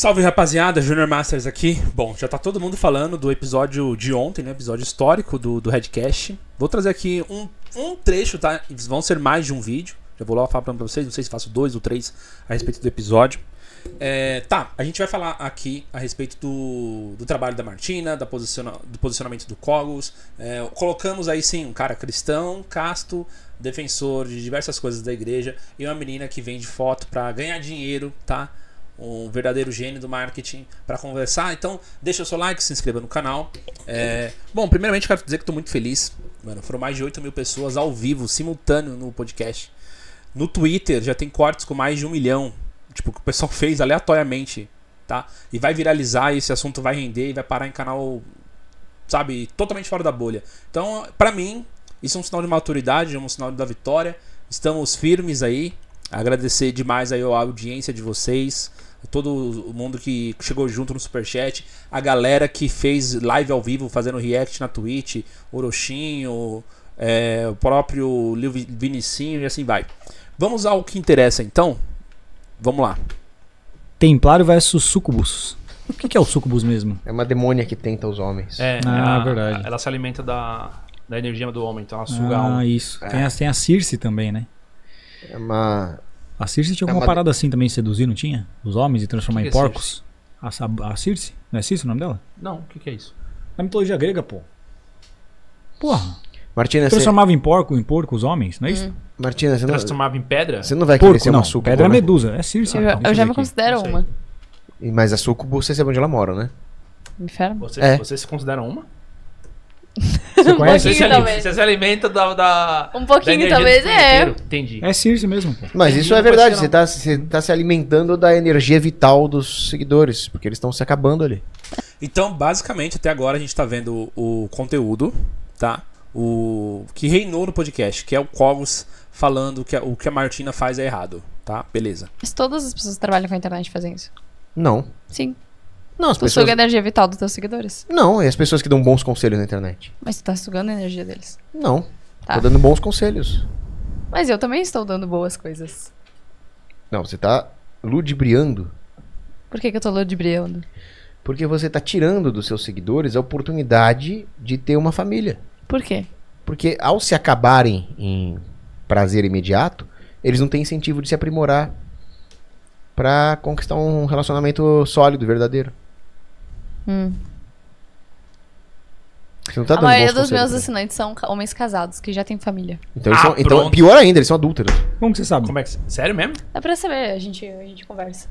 Salve rapaziada, Junior Masters aqui. Bom, já tá todo mundo falando do episódio de ontem, né? Episódio histórico do, do Redcast. Vou trazer aqui um, um trecho, tá? Vão ser mais de um vídeo. Já vou lá falar pra vocês, não sei se faço dois ou três a respeito do episódio. É, tá, a gente vai falar aqui a respeito do, do trabalho da Martina, da posiciona, do posicionamento do Cogos. É, colocamos aí sim um cara cristão, casto, defensor de diversas coisas da igreja e uma menina que vende foto para ganhar dinheiro, tá? um verdadeiro gênio do marketing para conversar. Então, deixa o seu like, se inscreva no canal. É... Bom, primeiramente quero dizer que estou muito feliz. Mano, foram mais de 8 mil pessoas ao vivo, simultâneo no podcast. No Twitter já tem cortes com mais de um milhão. Tipo, que o pessoal fez aleatoriamente, tá? E vai viralizar, e esse assunto vai render e vai parar em canal, sabe, totalmente fora da bolha. Então, para mim, isso é um sinal de maturidade, é um sinal da vitória. Estamos firmes aí. Agradecer demais aí a audiência de vocês todo mundo que chegou junto no Superchat, a galera que fez live ao vivo, fazendo react na Twitch, Orochinho, é, o próprio Lil Vinicinho e assim vai. Vamos ao que interessa então? Vamos lá. Templário versus Sucubus. O que, que é o Sucubus mesmo? É uma demônia que tenta os homens. É, ah, ela, é verdade. Ela se alimenta da, da energia do homem, então ela suga Ah, isso. É. Tem, a, tem a Circe também, né? É uma a Circe tinha é alguma é parada assim também, seduzir, não tinha? Os homens e transformar que em que é porcos? Circe? A, a, Circe? Não é Circe o nome dela? Não, o que, que, é isso? Na mitologia grega, pô. Porra. Martina, transformava você... em porco, em porco os homens, não é isso? Hum. Martina, você transformava não... em pedra? Você não vai porco, querer ser não, uma sucubo, pedra né? medusa, é Circe. Eu, então, eu já me considero uma. Mas a sucubo, você sabe onde ela mora, né? Inferno. Você, é. Você se considera uma? Você Um você, se alimenta, você se alimenta da. da um pouquinho, da talvez, é. Entendi. É Circe mesmo. Pô. Mas isso é verdade. Você está você tá se alimentando da energia vital dos seguidores, porque eles estão se acabando ali. Então, basicamente, até agora a gente está vendo o conteúdo, tá? O que reinou no podcast, que é o Covos falando que a, o que a Martina faz é errado, tá? Beleza. Mas todas as pessoas que trabalham com a internet fazem isso. Não. Sim. Não, as tu pessoas... suga a energia vital dos teus seguidores. Não, é as pessoas que dão bons conselhos na internet. Mas tu tá sugando a energia deles. Não. Tá. Tô dando bons conselhos. Mas eu também estou dando boas coisas. Não, você tá ludibriando. Por que, que eu tô ludibriando? Porque você tá tirando dos seus seguidores a oportunidade de ter uma família. Por quê? Porque ao se acabarem em prazer imediato, eles não têm incentivo de se aprimorar para conquistar um relacionamento sólido, verdadeiro. Hum. não tá a dando maioria dos meus né? assinantes são homens casados que já têm família. Então, eles Ah, são, então pior ainda, eles são adúlteros. Né? Como que você sabe? Como é que. Sério mesmo? Dá pra saber, a gente, a gente conversa.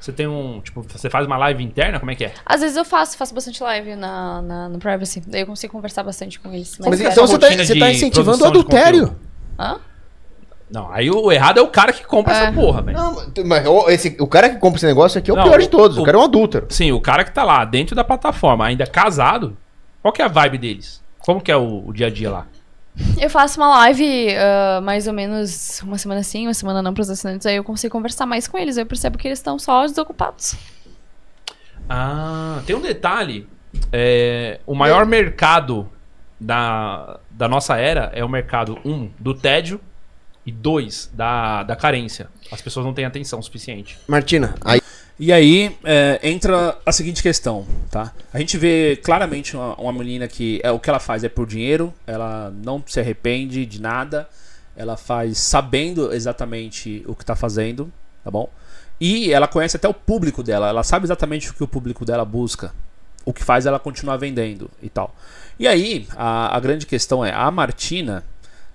Você tem um. Tipo, você faz uma live interna? Como é que é? Às vezes eu faço, faço bastante live na, na, no privacy. Daí eu consigo conversar bastante com eles. Mas, Mas então é você tá, você tá incentivando o adultério. Hã? Não, aí o errado é o cara que compra é. essa porra, velho. mas esse, o cara que compra esse negócio aqui é o não, pior de todos. O, o, cara é um adúltero. Sim, o cara que tá lá dentro da plataforma, ainda casado, qual que é a vibe deles? Como que é o, o dia a dia lá? Eu faço uma live uh, mais ou menos uma semana sim, uma semana não para os assinantes, aí eu consigo conversar mais com eles, eu percebo que eles estão só desocupados. Ah, tem um detalhe. É, o maior é. mercado da, da nossa era é o mercado um do tédio e dois, da, da carência. As pessoas não têm atenção suficiente. Martina, aí. E aí é, entra a seguinte questão, tá? A gente vê claramente uma, uma menina que é o que ela faz é por dinheiro, ela não se arrepende de nada, ela faz sabendo exatamente o que está fazendo, tá bom? E ela conhece até o público dela, ela sabe exatamente o que o público dela busca, o que faz ela continuar vendendo e tal. E aí a, a grande questão é a Martina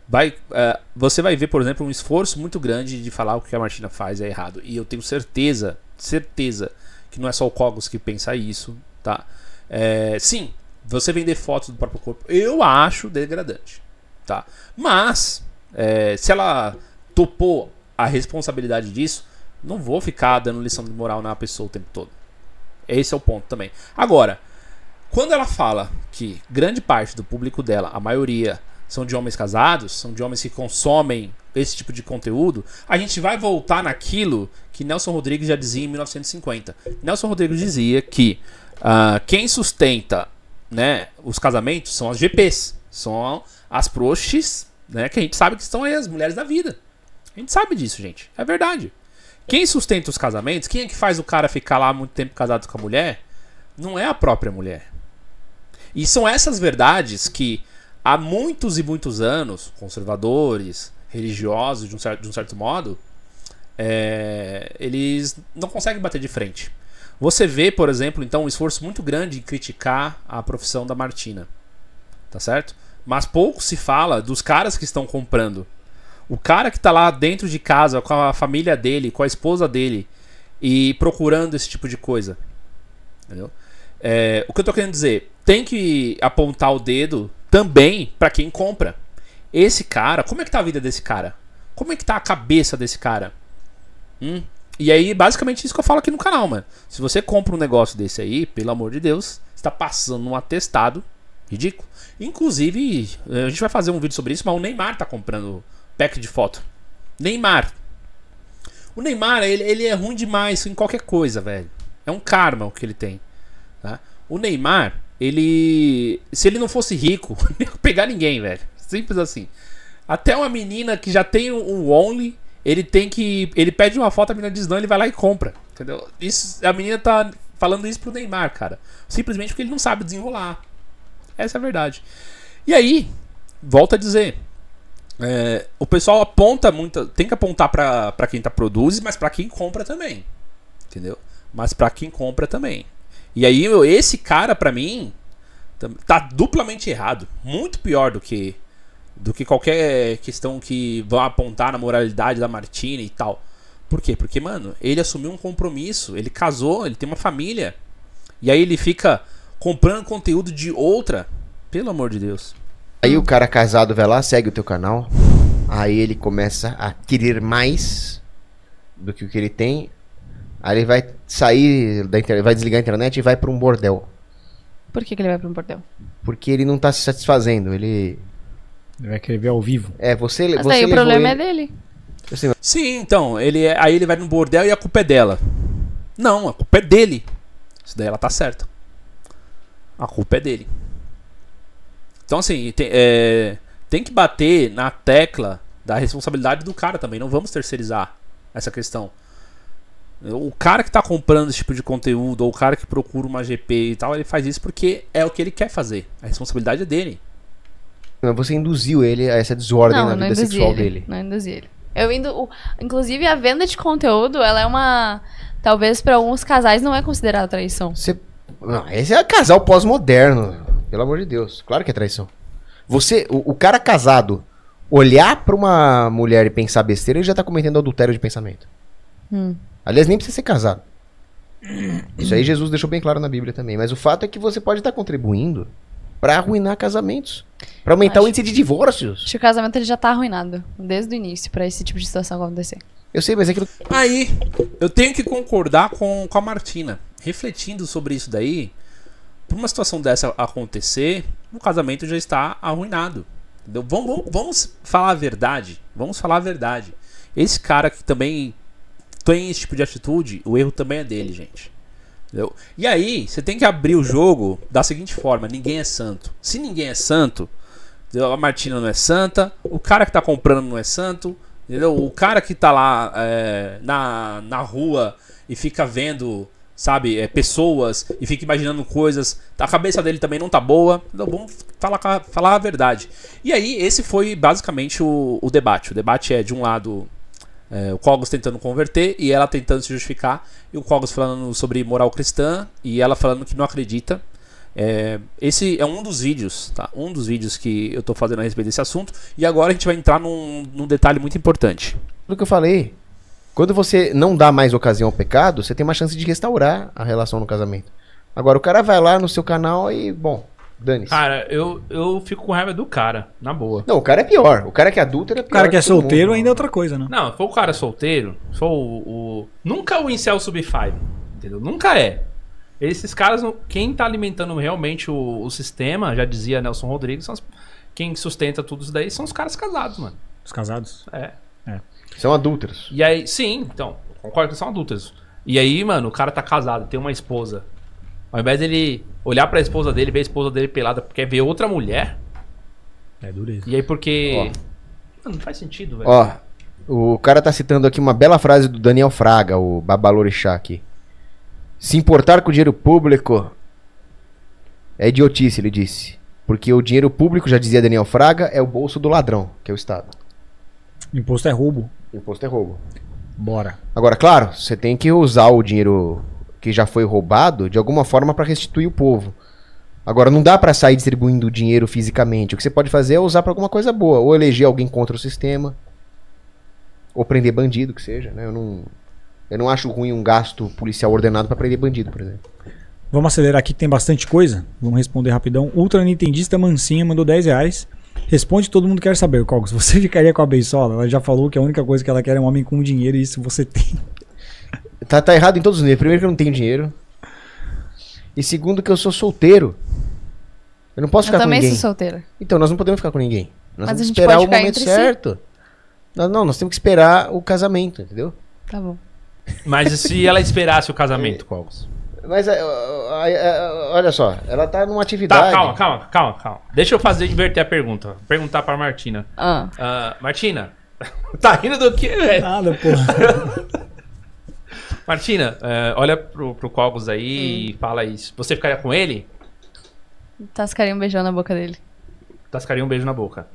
vai, uh, você vai ver, por exemplo, um esforço muito grande de falar o que a Martina faz é errado. E eu tenho certeza, certeza, que não é só o Cogos que pensa isso, tá? É, sim, você vender fotos do próprio corpo, eu acho degradante, tá? Mas, é, se ela topou a responsabilidade disso, não vou ficar dando lição de moral na pessoa o tempo todo. Esse é o ponto também. Agora, quando ela fala que grande parte do público dela, a maioria, são de homens casados, são de homens que consomem esse tipo de conteúdo, a gente vai voltar naquilo que Nelson Rodrigues já dizia em 1950. Nelson Rodrigues dizia que uh, quem sustenta né, os casamentos são as GPs, são as proxys, né, que a gente sabe que são as mulheres da vida. A gente sabe disso, gente. É verdade. Quem sustenta os casamentos, quem é que faz o cara ficar lá muito tempo casado com a mulher, não é a própria mulher. E são essas verdades que há muitos e muitos anos, conservadores, religiosos, de um certo, de um certo modo, é, eles não conseguem bater de frente. Você vê, por exemplo, então um esforço muito grande em criticar a profissão da Martina, tá certo? Mas pouco se fala dos caras que estão comprando. O cara que está lá dentro de casa com a família dele, com a esposa dele e procurando esse tipo de coisa, entendeu? É, o que eu estou querendo dizer, tem que apontar o dedo também para quem compra. Esse cara, como é que tá a vida desse cara? Como é que tá a cabeça desse cara? Hum? E aí, basicamente, isso que eu falo aqui no canal, mano. Se você compra um negócio desse aí, pelo amor de Deus, está passando um atestado ridículo. Inclusive, eh, a gente vai fazer um vídeo sobre isso, mas o Neymar tá comprando pack de foto. Neymar. O Neymar, ele, ele é ruim demais em qualquer coisa, velho. É um karma o que ele tem. Tá? O Neymar, ele. Se ele não fosse rico, ia pegar ninguém, velho. Simples assim. Até uma menina que já tem um Only, ele tem que. Ele pede uma foto, a menina diz não, ele vai lá e compra. Entendeu? Isso, a menina tá falando isso pro Neymar, cara. Simplesmente porque ele não sabe desenrolar. Essa é a verdade. E aí, volta a dizer. É, o pessoal aponta muito. Tem que apontar para quem tá produz, mas para quem compra também. Entendeu? Mas para quem compra também. E aí, meu, esse cara, para mim, tá duplamente errado. Muito pior do que do que qualquer questão que vá apontar na moralidade da Martina e tal. Por quê? Porque, mano, ele assumiu um compromisso, ele casou, ele tem uma família. E aí ele fica comprando conteúdo de outra. Pelo amor de Deus. Aí o cara casado vai lá, segue o teu canal. Aí ele começa a querer mais do que o que ele tem. Aí ele vai sair da internet, vai desligar a internet e vai para um bordel. Por que, que ele vai para um bordel? Porque ele não tá se satisfazendo, ele. Ele vai querer ver ao vivo. É, você. Mas você daí o problema ele... é dele. Assim, Sim, então, ele é, aí ele vai no bordel e a culpa é dela. Não, a culpa é dele. Isso daí ela tá certa. A culpa é dele. Então, assim, tem, é, tem que bater na tecla da responsabilidade do cara também. Não vamos terceirizar essa questão. O cara que está comprando esse tipo de conteúdo, ou o cara que procura uma GP e tal, ele faz isso porque é o que ele quer fazer. A responsabilidade é dele. Não, você induziu ele a essa desordem não, na vida sexual ele, dele. Não induzi ele. Eu indo, inclusive a venda de conteúdo, ela é uma, talvez para alguns casais não é considerada traição. Você, não, esse é casal pós-moderno, pelo amor de Deus. Claro que é traição. Você, o, o cara casado, olhar para uma mulher e pensar besteira, ele já tá cometendo adultério de pensamento. Hum. Aliás, nem precisa ser casado. Isso aí Jesus deixou bem claro na Bíblia também. Mas o fato é que você pode estar contribuindo para arruinar casamentos, para aumentar o índice de divórcios. Acho que o casamento ele já está arruinado desde o início para esse tipo de situação acontecer. Eu sei, mas é aquilo. aí eu tenho que concordar com, com a Martina, refletindo sobre isso daí. Para uma situação dessa acontecer, o casamento já está arruinado. Vamos, vamos, vamos falar a verdade. Vamos falar a verdade. Esse cara que também tem esse tipo de atitude, o erro também é dele, gente. Entendeu? E aí, você tem que abrir o jogo da seguinte forma: ninguém é santo. Se ninguém é santo, a Martina não é santa, o cara que tá comprando não é santo, entendeu? o cara que tá lá é, na, na rua e fica vendo sabe, é, pessoas e fica imaginando coisas. A cabeça dele também não tá boa. Então, vamos falar, falar a verdade. E aí, esse foi basicamente o, o debate. O debate é, de um lado, é, o Cogos tentando converter e ela tentando se justificar. E o Cogos falando sobre moral cristã e ela falando que não acredita. É, esse é um dos vídeos, tá? Um dos vídeos que eu estou fazendo a respeito desse assunto. E agora a gente vai entrar num, num detalhe muito importante. Tudo que eu falei. Quando você não dá mais ocasião ao pecado, você tem uma chance de restaurar a relação no casamento. Agora o cara vai lá no seu canal e, bom, Dane-se. Cara, eu, eu fico com raiva do cara, na boa. Não, o cara é pior. O cara que é adulto é pior. O cara que, que é solteiro mundo, ainda é outra coisa, né? Não, foi o cara solteiro, foi o, o. Nunca o Incel Sub 5. Entendeu? Nunca é. Esses caras, quem tá alimentando realmente o, o sistema, já dizia Nelson Rodrigues, são as, quem sustenta tudo isso daí são os caras casados, mano. Os casados? É. é. São adúlteros. E aí, sim, então, concordo que são adúlteros. E aí, mano, o cara tá casado, tem uma esposa. Ao invés dele olhar pra esposa dele, ver a esposa dele pelada, porque ver outra mulher. É dureza. E aí porque. Mano, não faz sentido, velho. Ó, o cara tá citando aqui uma bela frase do Daniel Fraga, o Babalorixá aqui. Se importar com o dinheiro público é idiotice, ele disse. Porque o dinheiro público, já dizia Daniel Fraga, é o bolso do ladrão, que é o Estado. Imposto é roubo. Imposto é roubo. Bora. Agora, claro, você tem que usar o dinheiro que já foi roubado de alguma forma para restituir o povo. Agora, não dá para sair distribuindo dinheiro fisicamente. O que você pode fazer é usar para alguma coisa boa. Ou eleger alguém contra o sistema. Ou prender bandido, que seja. Né? Eu, não, eu não acho ruim um gasto policial ordenado para prender bandido, por exemplo. Vamos acelerar aqui que tem bastante coisa. Vamos responder rapidão. Ultra Nintendista Mansinha mandou 10 reais. Responde todo mundo quer saber, Cogos. Você ficaria com a Beisola? Ela já falou que a única coisa que ela quer é um homem com dinheiro e isso você tem. Tá, tá errado em todos os níveis. Primeiro que eu não tenho dinheiro. E segundo que eu sou solteiro. Eu não posso ficar com ninguém. Eu também sou solteira. Então, nós não podemos ficar com ninguém. Nós Mas esperar o momento certo. Si. não, nós temos que esperar o casamento, entendeu? Tá bom. Mas e se ela esperasse o casamento, alguns é. Mas é, é, olha só, ela tá numa tá, atividade. Tá, calma, calma, calma, calma. Deixa eu fazer inverter a pergunta. Perguntar pra Martina. Ah. Uh, Martina, tá rindo do que, velho? Nada, porra. Martina, uh, olha pro, pro Cogos aí hum. e fala isso. Você ficaria com ele? Tascaria um beijão na boca dele. Tascaria um beijo na boca.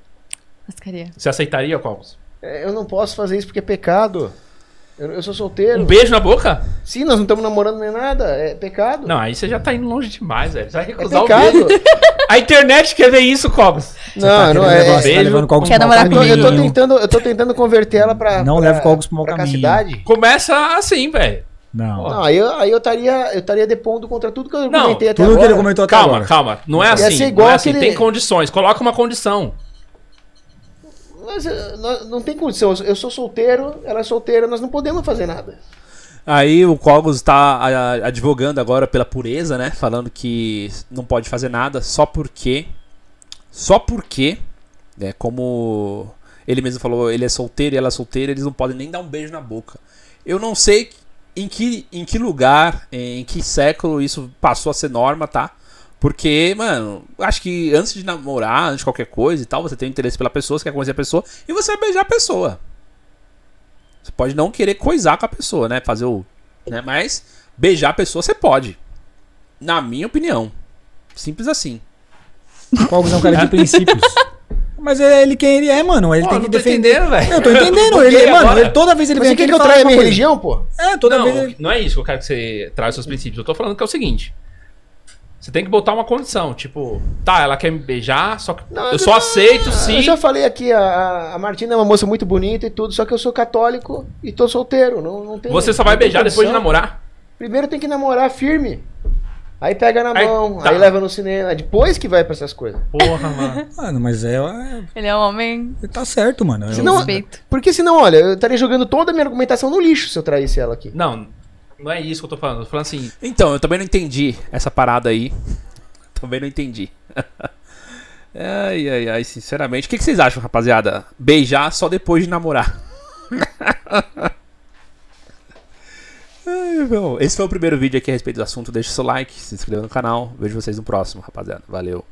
Tascaria. Você aceitaria, Cogos? É, eu não posso fazer isso porque é pecado. Eu, eu, sou solteiro. Um beijo na boca? Sim, nós não estamos namorando nem nada. É pecado. Não, aí você já tá indo longe demais, velho. Você vai é recusar é pecado. o beijo. A internet quer ver isso, Cobos. Não, tá não é. tá levando quer namorar comigo. Eu tô tentando, eu tô tentando converter ela pra. Não pra, leva Cogos pra uma cidade. Começa assim, velho. Não. não. aí eu eu estaria eu estaria depondo contra tudo que eu não, comentei até tudo agora. que ele comentou até calma, agora. Calma, calma. Não é assim. Ia igual não é assim. Aquele... Tem condições. Coloca uma condição. Mas, eh, não, não tem condição. Eu sou solteiro, ela é solteira, nós não podemos fazer nada. Aí o Cogos está advogando agora pela pureza, né? Falando que não pode fazer nada só porque. Só porque, né? Como ele mesmo falou, ele é solteiro e ela é solteira, eles não podem nem dar um beijo na boca. Eu não sei em que, em que lugar, em que século isso passou a ser norma, tá? Porque, mano, acho que antes de namorar, antes de qualquer coisa e tal, você tem interesse pela pessoa, você quer conhecer a pessoa e você vai beijar a pessoa. Você pode não querer coisar com a pessoa, né? Fazer o. Né? Mas beijar a pessoa você pode. Na minha opinião. Simples assim. Qual é um cara de princípios? Mas é ele quem ele é, mano. Ele pô, tem que defender. velho. Eu tô entendendo. ele, mano, ele, toda vez ele vem aqui. Quer que eu é traia minha religião, pô? É, toda não, vez. Ele... Não é isso que eu quero que você traga os seus princípios. Eu tô falando que é o seguinte: você tem que botar uma condição, tipo, tá, ela quer me beijar, só que não, eu só não, aceito não, sim. Eu já falei aqui, a, a Martina é uma moça muito bonita e tudo, só que eu sou católico e tô solteiro, não, não tem. Você só vai beijar condição. depois de namorar? Primeiro tem que namorar firme. Aí pega na aí, mão, tá. aí leva no cinema, é depois que vai pra essas coisas. Porra, mano. mano, mas é, é... Ele é um homem. Ele tá certo, mano. Senão, eu... Porque senão, olha, eu estaria jogando toda a minha argumentação no lixo se eu traísse ela aqui. Não, não é isso que eu tô falando. Eu tô falando assim. Então, eu também não entendi essa parada aí. também não entendi. ai, ai, ai, sinceramente. O que, vocês acham, rapaziada? Beijar só depois de namorar. ai, meu. Esse foi o primeiro vídeo aqui a respeito do assunto. Deixa o seu like, se inscreva no canal. Vejo vocês no próximo, rapaziada. Valeu.